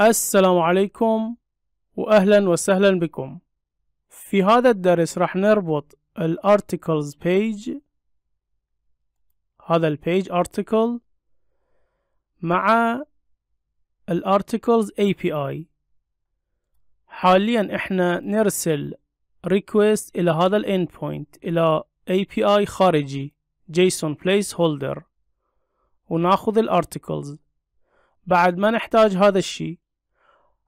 السلام عليكم وأهلا وسهلا بكم في هذا الدرس راح نربط الـ Articles page هذا الـ Page Article مع الـ Articles API حاليا احنا نرسل request إلى هذا الـ Endpoint إلى API خارجي JSON placeholder وناخذ الـ Articles بعد ما نحتاج هذا الشيء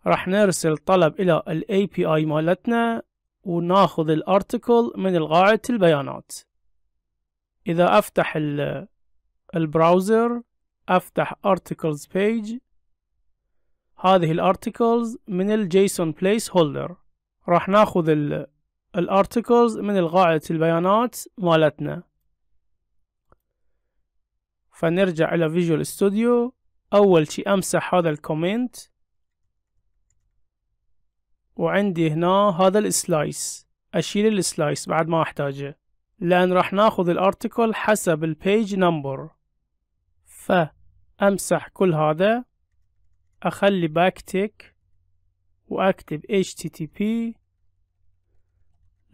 راح نرسل طلب إلى ال API مالتنا وناخذ الارتكل من القاعدة البيانات إذا أفتح البراوزر أفتح articles page هذه الارتكلز من الجيسون بليس هولدر راح ناخذ الارتكلز من القاعدة البيانات مالتنا فنرجع إلى فيجوال ستوديو أول شي أمسح هذا الكومنت وعندي هنا هذا السلايس أشيل السلايس بعد ما أحتاجه لأن راح ناخذ الارتكل حسب البيج نمبر فأمسح كل هذا أخلي باك تيك وأكتب http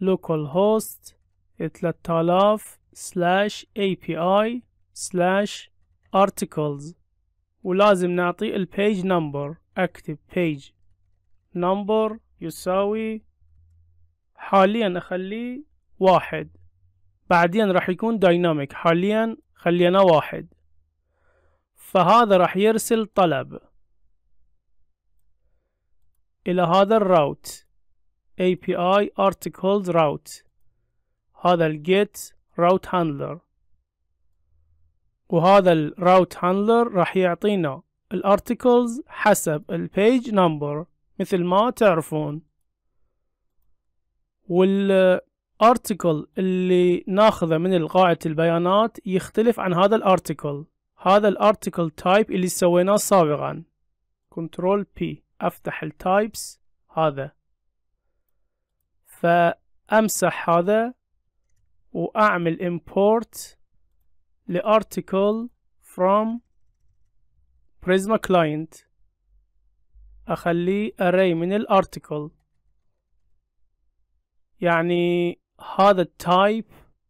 localhost 3000 slash api slash articles ولازم نعطي البيج نمبر أكتب page number يساوي حاليا اخليه واحد بعدين راح يكون دايناميك حاليا خلينا واحد فهذا راح يرسل طلب الى هذا الراوت API articles route هذا الجيت route handler وهذا الراوت handler راح يعطينا الارتكلز حسب البيج نمبر مثل ما تعرفون والارتكل اللي ناخذه من قاعدة البيانات يختلف عن هذا الارتكل هذا الارتكل تايب اللي سويناه سابقا كنترول بي افتح التايبس هذا فامسح هذا واعمل import لارتكل from Prisma client أخليه array من الارتكل يعني هذا التايب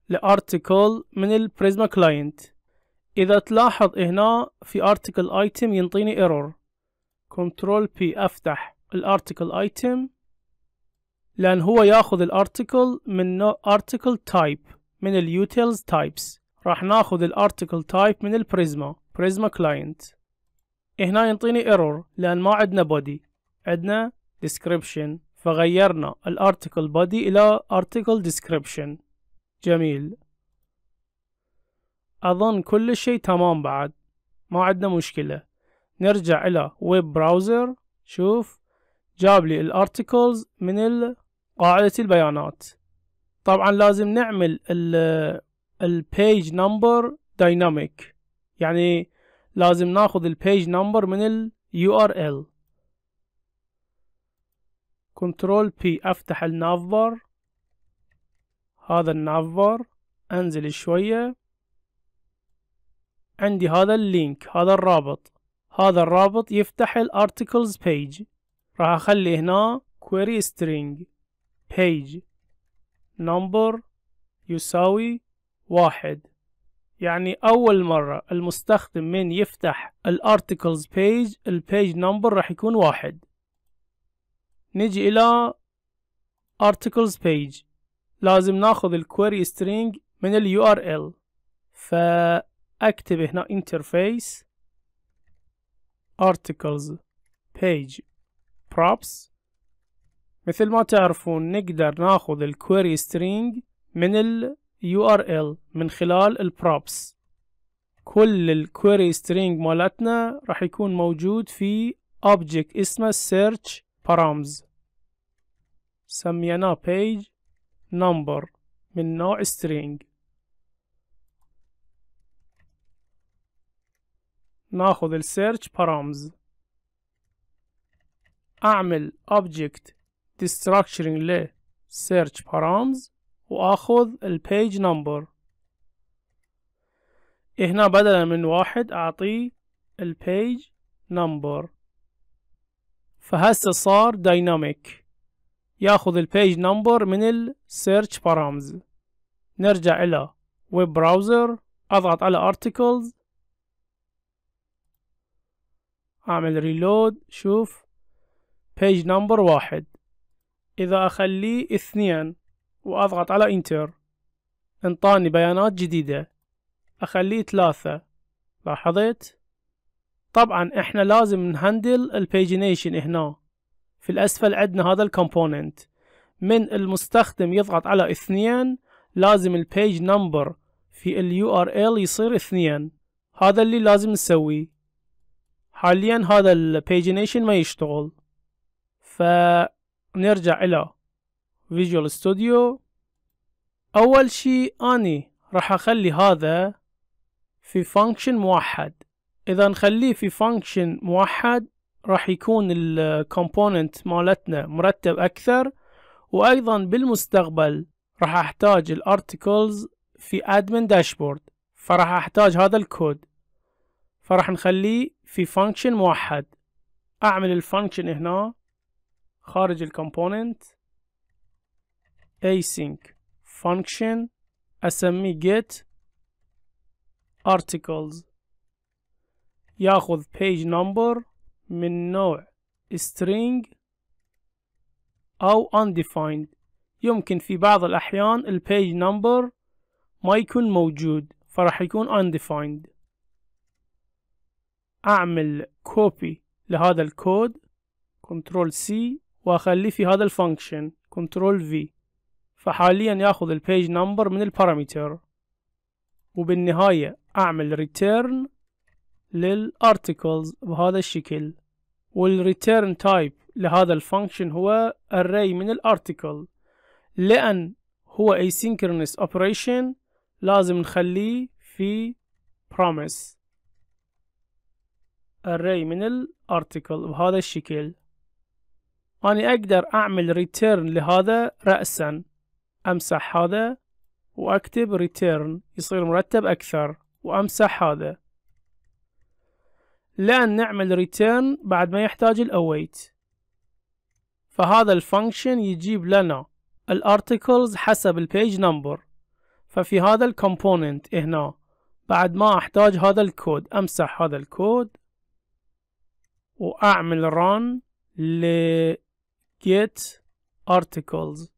لارتكل من البريزما كلاينت إذا تلاحظ هنا في ارتكل ايتم ينطيني ايرور كنترول بي أفتح الارتكل ايتم لأن هو ياخذ الارتكل من ارتكل تايب من اليوتيلز تايبس راح ناخذ الارتكل تايب من البريزما بريزما كلاينت هنا ينطيني ايرور لان ما عندنا body عندنا description فغيرنا الارتكل body الى article description جميل اظن كل شيء تمام بعد ما عندنا مشكلة نرجع الى ويب براوزر شوف جاب لي الارتكلز من قاعدة البيانات طبعا لازم نعمل البيج نمبر دايناميك يعني لازم ناخذ البيج نمبر من ال URL كنترول P افتح النافبر هذا النافبر انزل شوية عندي هذا اللينك هذا الرابط هذا الرابط يفتح الارتكلز بيج راح اخلي هنا query string page number يساوي واحد يعني أول مرة المستخدم من يفتح الارتكلز page البيج نمبر راح يكون واحد نجي إلى articles page لازم ناخذ الكويري string من اليو ار ال فأكتب هنا interface articles page props مثل ما تعرفون نقدر ناخذ الكويري string من ال URL من خلال البروبس كل الكويري string مالتنا راح يكون موجود في object اسمه search params سميناه page number من نوع string ناخذ السيرش params اعمل object destructuring ل search params وآخذ البيج نمبر هنا بدلا من واحد أعطيه البيج نمبر فهسه صار دايناميك ياخذ البيج نمبر من السيرش بارامز نرجع إلى ويب براوزر أضغط على articles أعمل ريلود شوف بيج نمبر واحد إذا أخليه اثنين وأضغط على انتر انطاني بيانات جديدة أخليه ثلاثة لاحظت طبعا احنا لازم نهندل البيجينيشن هنا في الأسفل عندنا هذا الكومبوننت من المستخدم يضغط على اثنين لازم البيج نمبر في ال URL يصير اثنين هذا اللي لازم نسويه حاليا هذا البيجينيشن ما يشتغل فنرجع الى فيجوال ستوديو أول شي أني راح أخلي هذا في فانكشن موحد إذا نخليه في فانكشن موحد راح يكون الكومبوننت مالتنا مرتب أكثر وأيضا بالمستقبل راح أحتاج الارتكلز في admin dashboard فراح أحتاج هذا الكود فراح نخليه في فانكشن موحد أعمل الفانكشن هنا خارج الكومبوننت async function اسميه get articles ياخذ page number من نوع string او undefined يمكن في بعض الاحيان page number ما يكون موجود فراح يكون undefined اعمل copy لهذا الكود Ctrl C واخليه في هذا الفانكشن Ctrl V فحاليا ياخذ البيج نمبر من البارامتر وبالنهاية اعمل ريتيرن للارتكلز بهذا الشكل والريتيرن تايب لهذا الفانكشن هو array من الارتكل لان هو asynchronous operation لازم نخليه في promise array من الارتكل بهذا الشكل أنا أقدر أعمل return لهذا رأسا أمسح هذا وأكتب return يصير مرتب أكثر وأمسح هذا لأن نعمل return بعد ما يحتاج ال await فهذا الفانكشن يجيب لنا الارتكلز حسب البيج نمبر ففي هذا الكومبوننت هنا بعد ما احتاج هذا الكود امسح هذا الكود واعمل run ل get articles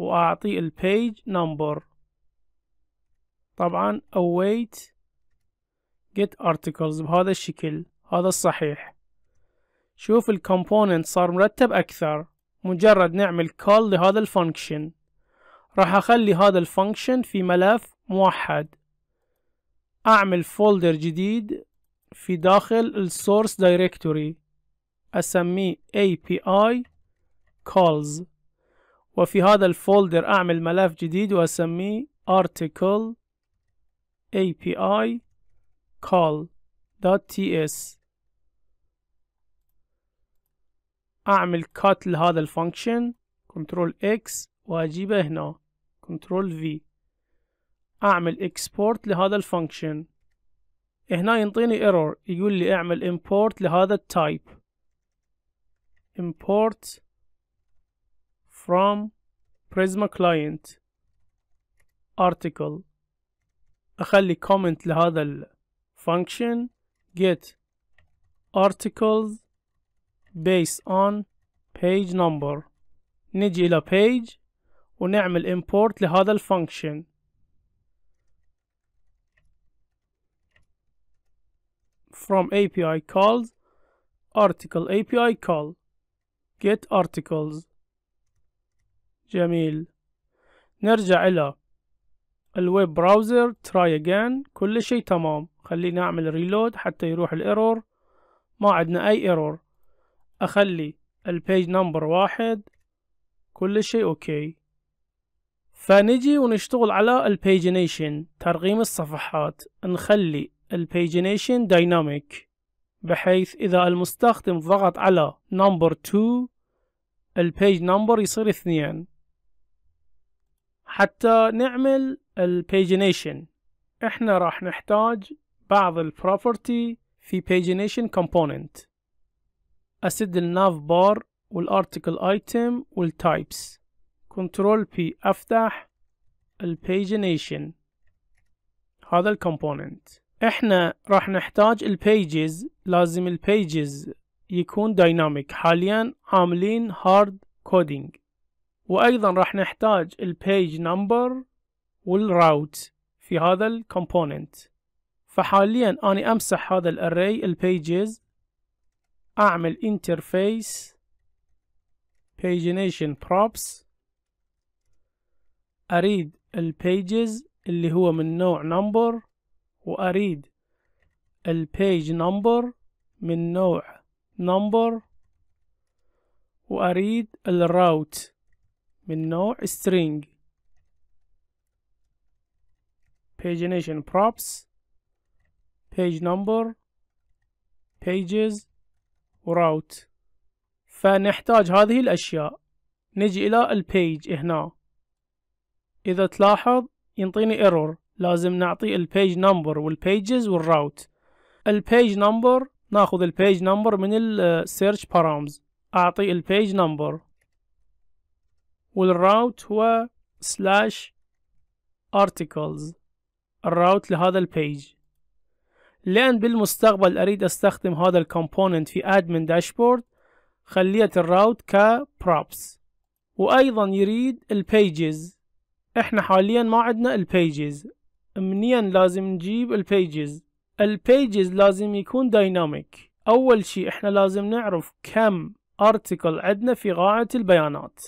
وأعطي البيج نمبر طبعا await get articles بهذا الشكل هذا الصحيح شوف الكومبوننت صار مرتب أكثر مجرد نعمل call لهذا الفانكشن راح أخلي هذا الفانكشن في ملف موحد أعمل فولدر جديد في داخل السورس دايركتوري أسميه api calls وفي هذا الفولدر أعمل ملف جديد وأسميه article api call.ts أعمل cut لهذا الفانكشن Ctrl X وأجيبه هنا Ctrl V أعمل export لهذا الفانكشن هنا ينطيني error يقول لي اعمل import لهذا التايب import from Prisma client article أخلي comment لهذا ال function get articles based on page number نجي إلى page ونعمل import لهذا function from API calls article API call get articles جميل نرجع إلى الويب براوزر تراي اجين كل شيء تمام خلينا أعمل ريلود حتى يروح الايرور ما عندنا أي ايرور أخلي البيج نمبر واحد كل شيء أوكي فنجي ونشتغل على البيجينيشن ترغيم الصفحات نخلي البيجينيشن دايناميك بحيث إذا المستخدم ضغط على نمبر 2 البيج نمبر يصير اثنين حتى نعمل البيجينيشن احنا راح نحتاج بعض البروبرتي في pagination كومبوننت اسد الناف بار والارتكل ايتم والتايبس كنترول بي افتح البيجينيشن هذا الكومبوننت احنا راح نحتاج البيجز لازم البيجز يكون دايناميك حاليا عاملين هارد كودينج وايضا راح نحتاج البيج نمبر والراوت في هذا الكومبوننت فحاليا اني امسح هذا الاري البيجز اعمل interface pagination props اريد البيجز اللي هو من نوع نمبر واريد البيج نمبر من نوع نمبر واريد الراوت من نوع string pagination props page number pages route فنحتاج هذه الأشياء نجي إلى البيج هنا إذا تلاحظ ينطيني ايرور لازم نعطي البيج نمبر والبيجز والراوت البيج نمبر ناخذ البيج نمبر من السيرش بارامز اعطي البيج نمبر والراوت هو سلاش articles الراوت لهذا البيج لأن بالمستقبل أريد أستخدم هذا الكومبوننت في admin dashboard خليت الراوت كبروبس وأيضا يريد البيجز إحنا حاليا ما عندنا البيجز منين لازم نجيب البيجز البيجز لازم يكون دايناميك أول شيء إحنا لازم نعرف كم article عندنا في قاعة البيانات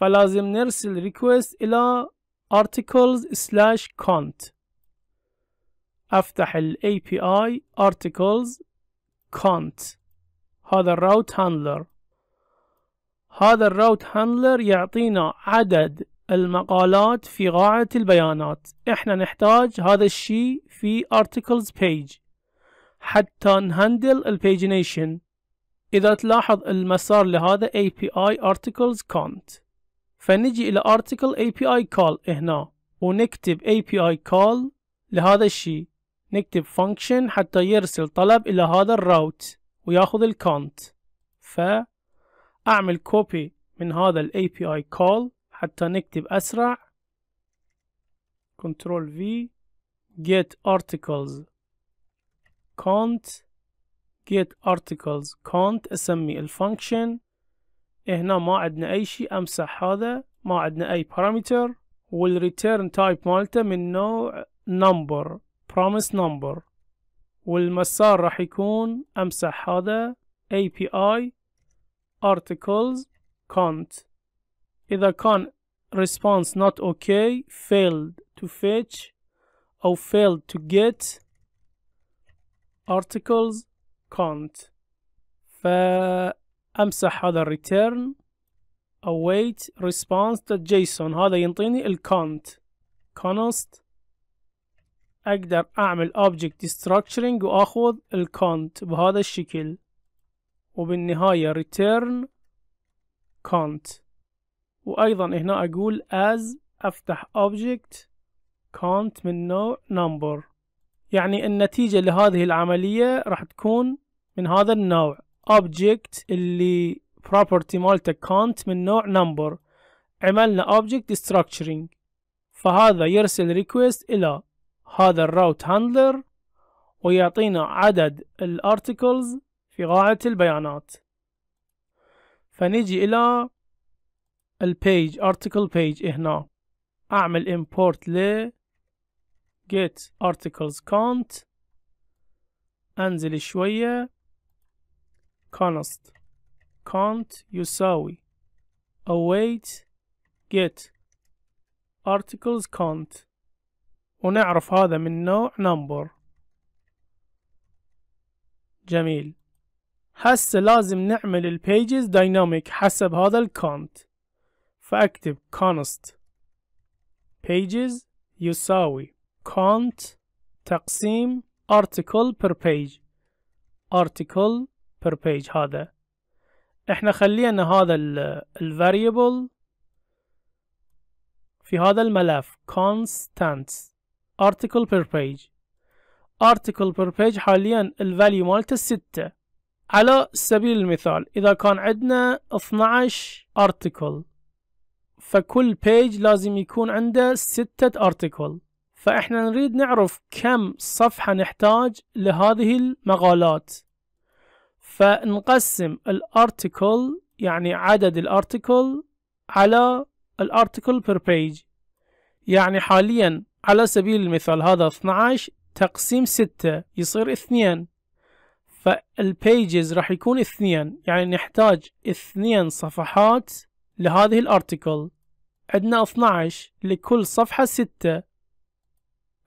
فلازم نرسل request إلى articles slash cont أفتح ال API articles cont هذا الراوت هاندلر هذا الراوت هاندلر يعطينا عدد المقالات في قاعة البيانات احنا نحتاج هذا الشيء في articles page حتى نهندل البيجينيشن إذا تلاحظ المسار لهذا API articles cont فنجي إلى article API call هنا ونكتب API call لهذا الشيء نكتب function حتى يرسل طلب إلى هذا الراوت وياخذ الكونت فأعمل copy من هذا ال API call حتى نكتب أسرع Ctrl V get articles count get articles count أسمي الفانكشن هنا ما عندنا أي شيء أمسح هذا ما عندنا أي بارامتر والريتيرن تايب مالته من نوع نمبر promise number والمسار راح يكون أمسح هذا API articles count إذا كان response not okay failed to fetch أو failed to get articles count ف امسح هذا الريتيرن await response.json هذا ينطيني الكونت كونست اقدر اعمل object destructuring واخذ الكونت بهذا الشكل وبالنهاية return count وأيضا هنا أقول as أفتح object count من نوع number يعني النتيجة لهذه العملية راح تكون من هذا النوع object اللي property مالته count من نوع number عملنا object structuring فهذا يرسل request إلى هذا الراوت هاندلر ويعطينا عدد الارتكلز في قاعة البيانات فنجي إلى البيج article page هنا أعمل import ل get articles count أنزل شوية const can't يساوي await get articles count ونعرف هذا من نوع number جميل هسه لازم نعمل البيجز dynamic حسب هذا الكونت فاكتب const pages يساوي count تقسيم article per page article بير بيج هذا احنا خلينا هذا ال variable في هذا الملف constants article per page article per page حاليا value مالته ستة على سبيل المثال إذا كان عندنا 12 article فكل page لازم يكون عنده ستة article فإحنا نريد نعرف كم صفحة نحتاج لهذه المقالات فنقسم الارتكل يعني عدد الارتكل على الارتكل per page يعني حاليا على سبيل المثال هذا 12 تقسيم 6 يصير 2 فالبيجز راح يكون 2 يعني نحتاج 2 صفحات لهذه الارتكل عندنا 12 لكل صفحة 6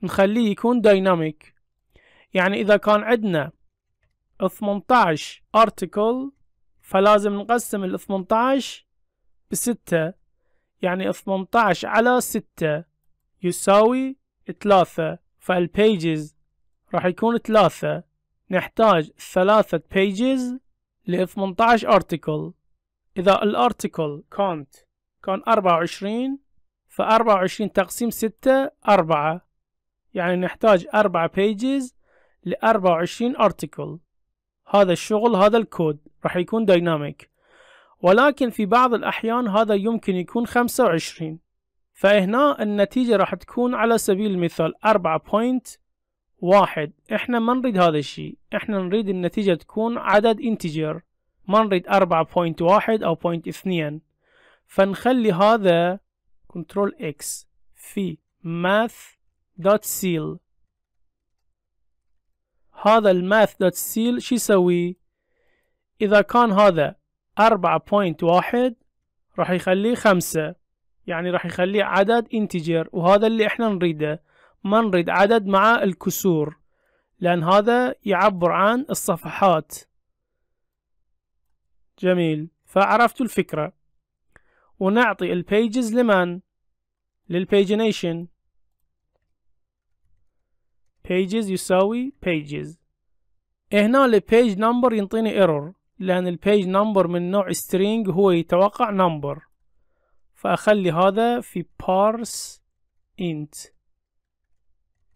نخليه يكون دايناميك يعني إذا كان عندنا 18 article فلازم نقسم ال 18 بستة يعني 18 على ستة يساوي ثلاثة فالبيجز راح يكون ثلاثة نحتاج ثلاثة pages ل 18 article إذا article كانت كان أربعة وعشرين فأربعة وعشرين تقسيم ستة أربعة يعني نحتاج أربعة pages لأربعة وعشرين article هذا الشغل هذا الكود راح يكون دايناميك ولكن في بعض الأحيان هذا يمكن يكون 25 فهنا النتيجة راح تكون على سبيل المثال 4 بوينت واحد احنا ما نريد هذا الشيء احنا نريد النتيجة تكون عدد انتجر ما نريد أربعة بوينت واحد أو بوينت اثنين فنخلي هذا كنترول اكس في math.seal هذا الماث دوت سيل شو يسوي إذا كان هذا أربعة بوينت واحد راح يخليه خمسة يعني راح يخليه عدد انتجر وهذا اللي احنا نريده ما نريد عدد مع الكسور لأن هذا يعبر عن الصفحات جميل فعرفت الفكرة ونعطي البيجز لمن للبيجنيشن pages يساوي pages هنا page number ينطيني ايرور لان page number من نوع string هو يتوقع number فاخلي هذا في parse int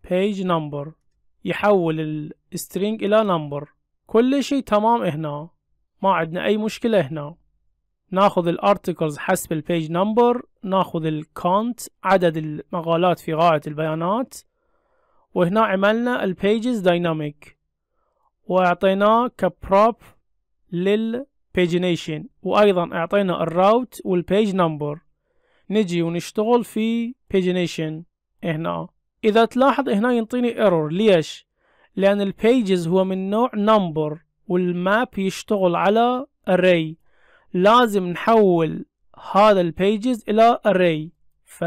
page number يحول السترينج الى نمبر كل شيء تمام هنا ما عندنا اي مشكلة هنا ناخذ الارتكلز حسب البيج نمبر ناخذ الكونت عدد المقالات في غاية البيانات وهنا عملنا البيجز دايناميك واعطيناه كبروب للبيجينيشن وايضا اعطينا الراوت والبيج نمبر نجي ونشتغل في بيجينيشن هنا اذا تلاحظ هنا ينطيني ايرور ليش لان البيجز هو من نوع نمبر والماب يشتغل على array لازم نحول هذا البيجز الى array ف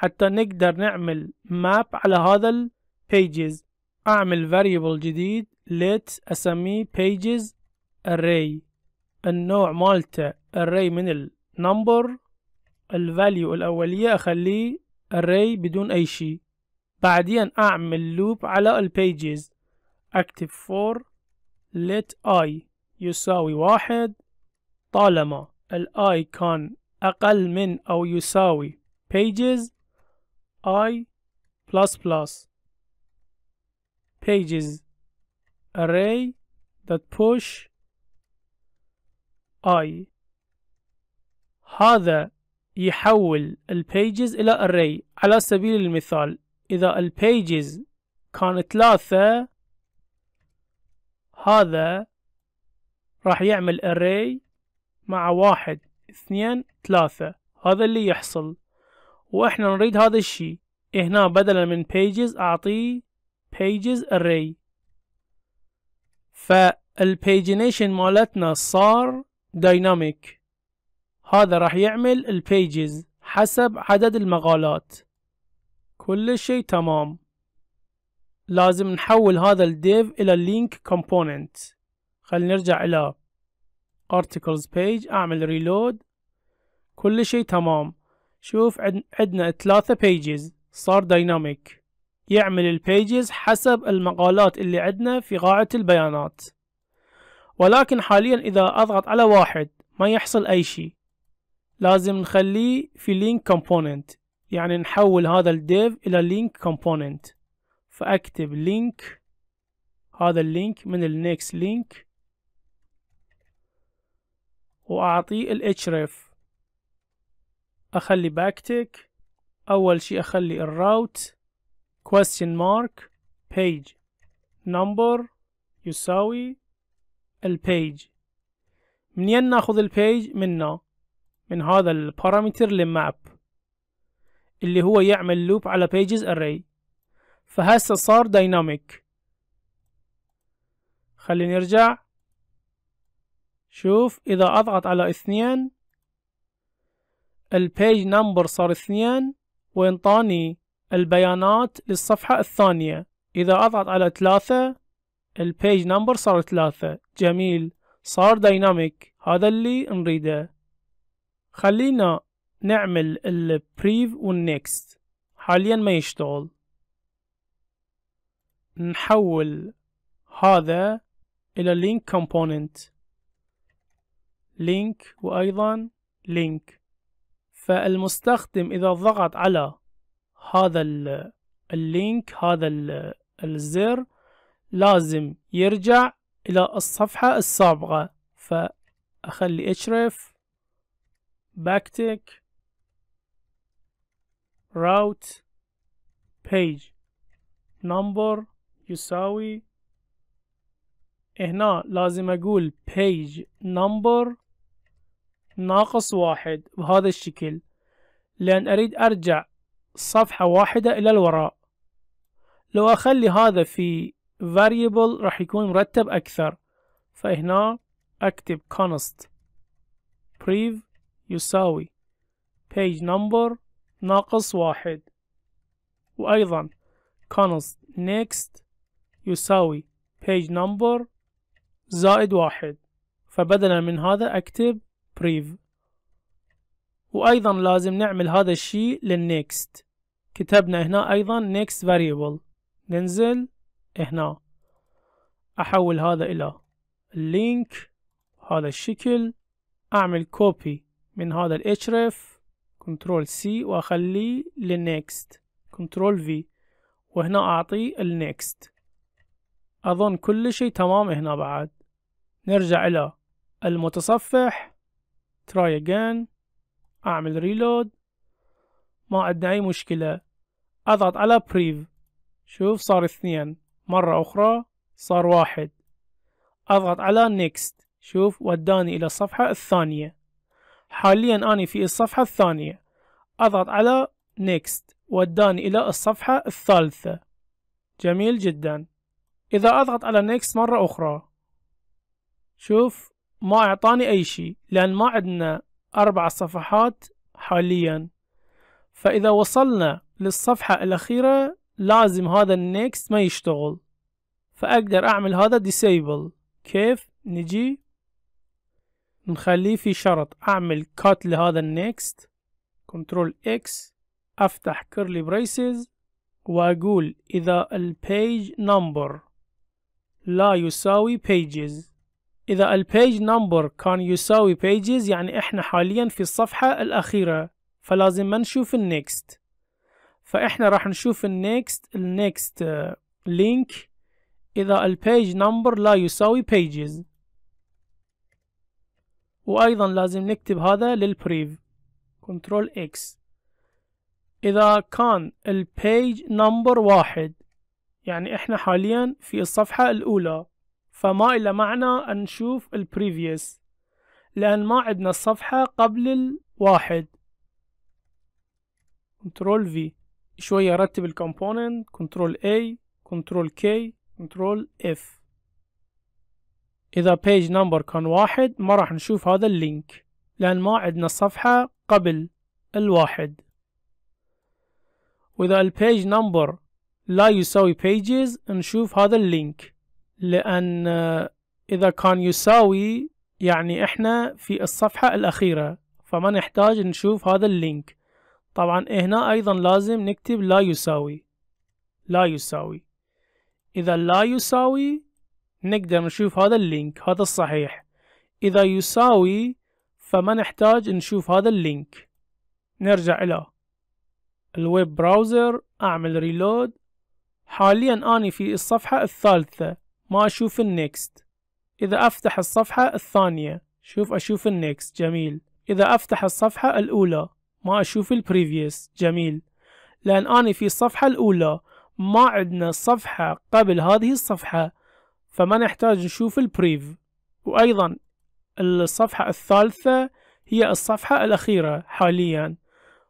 حتى نقدر نعمل ماب على هذا pages اعمل variable جديد let اسميه pages array النوع مالته array من number ال value الاوليه اخليه array بدون اي شيء بعدين اعمل loop على pages اكتب for let i يساوي واحد طالما الاي كان اقل من او يساوي pages i plus plus pages array that push i هذا يحول البيجز إلى array على سبيل المثال إذا البيجز كان ثلاثة هذا راح يعمل array مع واحد اثنين ثلاثة هذا اللي يحصل واحنا نريد هذا الشيء هنا بدلا من pages اعطيه pages array فالpagination مالتنا صار دايناميك هذا راح يعمل pages حسب عدد المقالات كل شيء تمام لازم نحول هذا الديف الى link component خلينا نرجع الى articles page اعمل reload كل شيء تمام شوف عندنا ثلاثة بيجز صار دايناميك يعمل البيجز حسب المقالات اللي عندنا في قاعة البيانات ولكن حاليا إذا أضغط على واحد ما يحصل أي شيء لازم نخليه في لينك كومبوننت يعني نحول هذا الديف إلى لينك كومبوننت فأكتب لينك هذا اللينك من next لينك وأعطيه href أخلي باكتك أول شي أخلي الراوت question mark page number يساوي البيج منين ناخذ البيج منه من هذا البارامتر للماب اللي هو يعمل لوب على pages array فهسه صار دايناميك خلي نرجع شوف اذا اضغط على اثنين البيج نمبر صار اثنين وانطاني البيانات للصفحة الثانية إذا أضغط على ثلاثة البيج نمبر صار ثلاثة جميل صار دايناميك هذا اللي نريده خلينا نعمل البريف والنكست حاليا ما يشتغل نحول هذا إلى link component link وأيضا link فالمستخدم إذا ضغط على هذا اللينك هذا الزر لازم يرجع إلى الصفحة السابقة فأخلي href backtick route page number يساوي هنا لازم أقول page number ناقص واحد بهذا الشكل لأن أريد أرجع صفحة واحدة إلى الوراء لو أخلي هذا في variable راح يكون مرتب أكثر فهنا أكتب const prev يساوي page number ناقص واحد وأيضا const next يساوي page number زائد واحد فبدلا من هذا أكتب بريف وايضا لازم نعمل هذا الشيء للنكست كتبنا هنا ايضا next variable ننزل هنا احول هذا الى اللينك هذا الشكل اعمل كوبي من هذا الhref كنترول سي واخليه للنيكست كنترول في وهنا أعطي النيكست اظن كل شيء تمام هنا بعد نرجع الى المتصفح try again أعمل ريلود ما عندنا أي مشكلة أضغط على بريف شوف صار اثنين مرة أخرى صار واحد أضغط على next شوف وداني إلى الصفحة الثانية حاليا اني في الصفحة الثانية أضغط على next وداني إلى الصفحة الثالثة جميل جدا إذا أضغط على next مرة أخرى شوف ما أعطاني أي شيء لأن ما عندنا أربع صفحات حاليا فإذا وصلنا للصفحة الأخيرة لازم هذا النيكست ما يشتغل فأقدر أعمل هذا disable كيف نجي نخليه في شرط أعمل cut لهذا النيكست كنترول X أفتح كيرلي بريسز وأقول إذا البيج نمبر لا يساوي pages إذا البيج نمبر كان يساوي pages يعني إحنا حاليا في الصفحة الأخيرة فلازم ما نشوف النكست فإحنا راح نشوف النكست النكست لينك إذا البيج نمبر لا يساوي pages وأيضا لازم نكتب هذا للبريف كنترول إكس إذا كان البيج نمبر واحد يعني إحنا حاليا في الصفحة الأولى فما إلى معنى أن نشوف البريفيوس لأن ما عندنا الصفحة قبل الواحد كنترول V شوية رتب الكومبوننت كنترول A كنترول K كنترول F إذا page number كان واحد ما راح نشوف هذا اللينك لأن ما عندنا الصفحة قبل الواحد وإذا البيج نمبر لا يساوي pages نشوف هذا اللينك لأن آه، إذا كان يساوي يعني إحنا في الصفحة الأخيرة فما نحتاج نشوف هذا اللينك طبعا هنا أيضا لازم نكتب لا يساوي لا يساوي إذا لا يساوي نقدر نشوف هذا اللينك هذا الصحيح إذا يساوي فما نحتاج نشوف هذا اللينك نرجع إلى الويب براوزر أعمل ريلود حاليا أنا في الصفحة الثالثة ما أشوف النكست إذا أفتح الصفحة الثانية شوف أشوف النكست جميل إذا أفتح الصفحة الأولى ما أشوف البريفيوس جميل لأن أنا في الصفحة الأولى ما عندنا صفحة قبل هذه الصفحة فما نحتاج نشوف البريف وأيضا الصفحة الثالثة هي الصفحة الأخيرة حاليا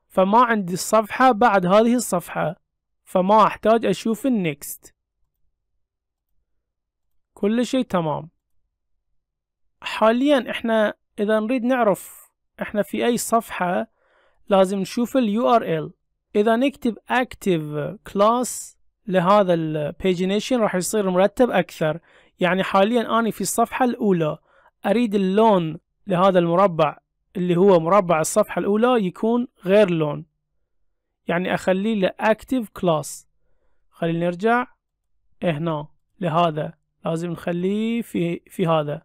فما عندي الصفحة بعد هذه الصفحة فما أحتاج أشوف النكست كل شيء تمام حاليا احنا اذا نريد نعرف احنا في اي صفحة لازم نشوف ال URL اذا نكتب active class لهذا pagination راح يصير مرتب اكثر يعني حاليا اني في الصفحة الاولى اريد اللون لهذا المربع اللي هو مربع الصفحة الاولى يكون غير لون يعني اخليه له active class خلينا نرجع هنا لهذا لازم نخليه في في هذا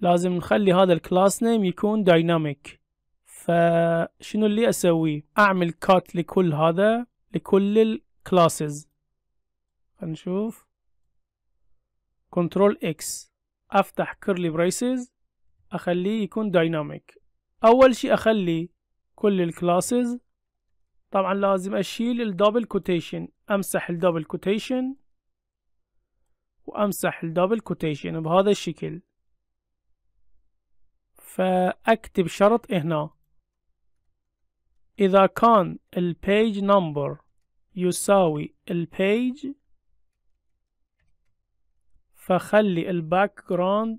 لازم نخلي هذا الكلاس نيم يكون دايناميك فشنو اللي اسويه اعمل كات لكل هذا لكل الكلاسز خلينا نشوف كنترول اكس افتح كيرلي braces اخليه يكون دايناميك اول شي اخلي كل الكلاسز طبعا لازم اشيل الدبل كوتيشن امسح الدبل كوتيشن وأمسح الدبل كوتيشن بهذا الشكل فأكتب شرط هنا إذا كان البيج نمبر يساوي البيج فخلي الباك جراوند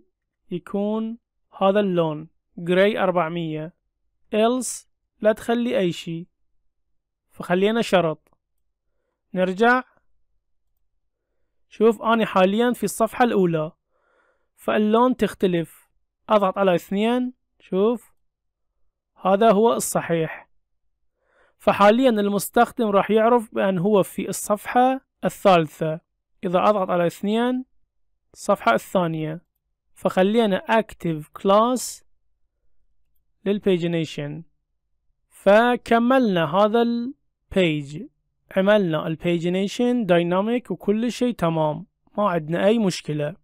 يكون هذا اللون جراي 400 else لا تخلي أي شيء فخلينا شرط نرجع شوف أنا حاليا في الصفحة الأولى فاللون تختلف أضغط على اثنين شوف هذا هو الصحيح فحاليا المستخدم راح يعرف بأن هو في الصفحة الثالثة إذا أضغط على اثنين الصفحة الثانية فخلينا active class للبيجينيشن فكملنا هذا البيج عملنا البيجنيشن دايناميك وكل شيء تمام ما عندنا أي مشكلة